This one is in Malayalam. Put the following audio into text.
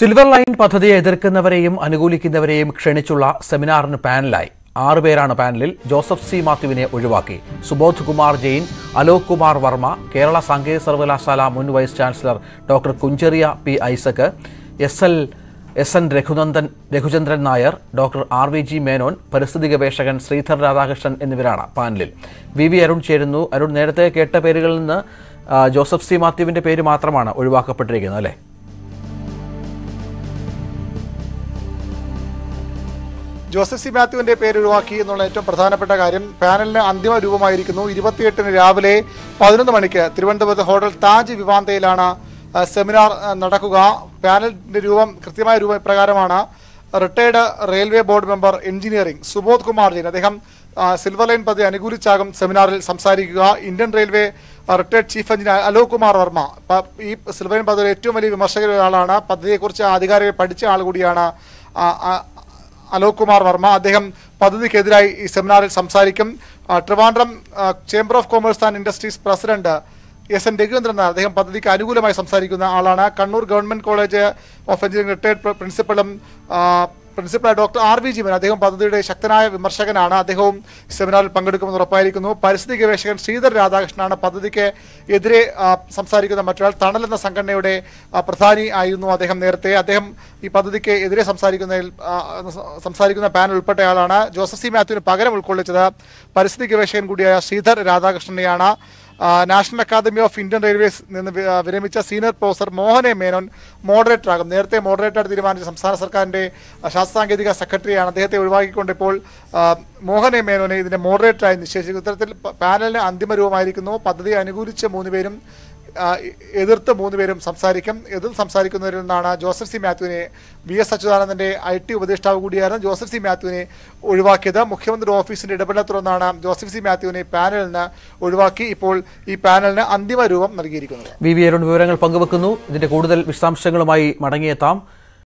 സിൽവർ ലൈൻ പദ്ധതിയെ എതിർക്കുന്നവരെയും അനുകൂലിക്കുന്നവരെയും ക്ഷണിച്ചുള്ള സെമിനാറിന് പാനലായി ആറുപേരാണ് പാനലിൽ ജോസഫ് സി മാത്യുവിനെ ഒഴിവാക്കി സുബോധ് കുമാർ ജെയിൻ അലോക് കുമാർ വർമ്മ കേരള സാങ്കേതിക സർവകലാശാല മുൻ vice chancellor doctor Kunjeria P Isaac S L S N Raghunandan Raghuchandran Nair doctor R V G Menon പരിസ്ഥിതി ഗവേഷകൻ ശ്രീധർ രാധാകൃഷ്ണൻ എന്നിവരാണ് പാനലിൽ വി വി അരുൺ ചേരുന്നു അരുൺ നേരത്തെ കേട്ട പേരുകളിൽ നിന്ന് ജോസഫ് സി മാത്യുവിന്റെ പേര് മാത്രമാണ് ഒഴിവാക്കപ്പെട്ടിരിക്കുന്നത് അല്ലേ ജോസഫ് സി മാത്യുവിന്റെ പേര് ഒഴിവാക്കി എന്നുള്ള ഏറ്റവും പ്രധാനപ്പെട്ട കാര്യം പാനലിന് അന്തിമ രൂപമായിരിക്കുന്നു ഇരുപത്തിയെട്ടിന് രാവിലെ പതിനൊന്ന് മണിക്ക് തിരുവനന്തപുരത്ത് ഹോട്ടൽ താജ് വിവാന്തയിലാണ് സെമിനാർ നടക്കുക പാനലിന്റെ രൂപം കൃത്യമായ രൂപം ഇപ്രകാരമാണ് retired railway board member engineering Subodh Kumar Jain അദ്ദേഹം സിൽവർ ലൈൻ പദ്ധതി അനുകൂലിച്ചാകും സെമിനാറിൽ സംസാരിക്കുക Indian railway retired chief engineer Alok Kumar Varma ഈ സിൽവർ ലൈൻ പദ്ധതിയുടെ ഏറ്റവും വലിയ വിമർശകരിൽ ഒരാളാണ് പദ്ധതിയെക്കുറിച്ച് ആധികാരികൾ പഠിച്ച ആൾ കൂടിയാണ് അലോക് കുമാർ വർമ്മ അദ്ദേഹം പദ്ധതിക്കെതിരായി ഈ സെമിനാറിൽ സംസാരിക്കും Trivandrum chamber of commerce and industries president S N Raghuvendran Nair അദ്ദേഹം പദ്ധതിക്ക് അനുകൂലമായി സംസാരിക്കുന്ന ആളാണ് Kannur government college of engineering retired പ്രിൻസിപ്പളും പ്രിൻസിപ്പലായ ഡോക്ടർ ആർ വി ജീവൻ അദ്ദേഹം പദ്ധതിയുടെ ശക്തനായ വിമർശകനാണ് അദ്ദേഹവും സെമിനാറിൽ പങ്കെടുക്കുമെന്ന് ഉറപ്പായിരിക്കുന്നു പരിസ്ഥിതി ഗവേഷകൻ ശ്രീധർ രാധാകൃഷ്ണനാണ് പദ്ധതിക്ക് എതിരെ സംസാരിക്കുന്ന മറ്റൊരാൾ തണൽ എന്ന സംഘടനയുടെ പ്രധാനി ആയിരുന്നു അദ്ദേഹം നേരത്തെ അദ്ദേഹം ഈ പദ്ധതിക്ക് എതിരെ സംസാരിക്കുന്നതിൽ സംസാരിക്കുന്ന പാനൽ ഉൾപ്പെട്ടയാളാണ് ജോസഫ് സി മാത്യുവിന് പകരം ഉൾക്കൊള്ളിച്ചത് പരിസ്ഥിതി ഗവേഷകൻ കൂടിയായ ശ്രീധർ രാധാകൃഷ്ണനെയാണ് national academy of Indian railways നിന്ന് വിരമിച്ച സീനിയർ പ്രൊഫസർ മോഹനെ മേനോൻ മോഡറേറ്ററാകും നേരത്തെ മോഡറേറ്ററായിട്ട് തീരുമാനിച്ച സംസ്ഥാന സർക്കാരിൻ്റെ ശാസ്ത്രസാങ്കേതിക സെക്രട്ടറിയാണ് അദ്ദേഹത്തെ ഒഴിവാക്കിക്കൊണ്ട് ഇപ്പോൾ മോഹനെ മേനോനെ ഇതിൻ്റെ മോഡറേറ്ററായി നിശ്ചയിച്ചു ഇത്തരത്തിൽ പാനലിന് അന്തിമ രൂപമായിരിക്കുന്നു പദ്ധതി മൂന്ന് പേരും എതിർത്ത് പേരും സംസാരിക്കും എതിർത്ത് സംസാരിക്കുന്നവരിൽ നിന്നാണ് ജോസഫ് സി മാത്യുവിനെ വി എസ് അച്യുതാനന്ദന്റെ ഐ ടി ഉപദേഷ്ടാവ് കൂടിയായിരുന്ന ജോസഫ് സി മാത്യുവിനെ ഒഴിവാക്കിയത് മുഖ്യമന്ത്രി ഓഫീസിന്റെ ഇടപെടലെ തുടർന്നാണ് ജോസഫ് സി മാത്യുവിനെ പാനലിന് ഒഴിവാക്കി ഇപ്പോൾ ഈ പാനലിന് അന്തിമ രൂപം നൽകിയിരിക്കുന്നത് വി വി അരുൺ വിവരങ്ങൾ പങ്കുവെക്കുന്നു ഇതിന്റെ കൂടുതൽ വിശദാംശങ്ങളുമായി മടങ്ങിയെത്താം